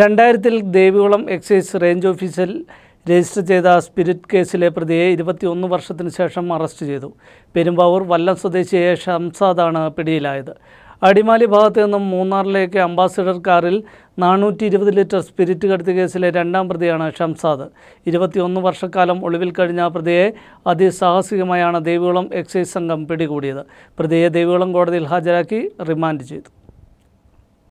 രണ്ടായിരത്തിൽ Devikulam excise range ഓഫീസിൽ register ചെയ്ത സ്പിരിറ്റ് കേസിലെ പ്രതിയെ ഇരുപത്തിയൊന്ന് വർഷത്തിന് ശേഷം അറസ്റ്റ് ചെയ്തു പെരുമ്പാവൂർ വല്ലം സ്വദേശിയായ ഷംസാദാണ് പിടിയിലായത് അടിമാലി ഭാഗത്തു നിന്നും മൂന്നാറിലേക്ക് അംബാസിഡർ കാറിൽ നാനൂറ്റി ഇരുപത് ലിറ്റർ സ്പിരിറ്റ് കടത്തി കേസിലെ രണ്ടാം പ്രതിയാണ് ഷംസാദ് ഇരുപത്തിയൊന്ന് വർഷക്കാലം ഒളിവിൽ കഴിഞ്ഞ പ്രതിയെ അതിസാഹസികമായാണ് ദേവികുളം എക്സൈസ് സംഘം പിടികൂടിയത് പ്രതിയെ ദേവികുളം കോടതിയിൽ ഹാജരാക്കി റിമാൻഡ് ചെയ്തു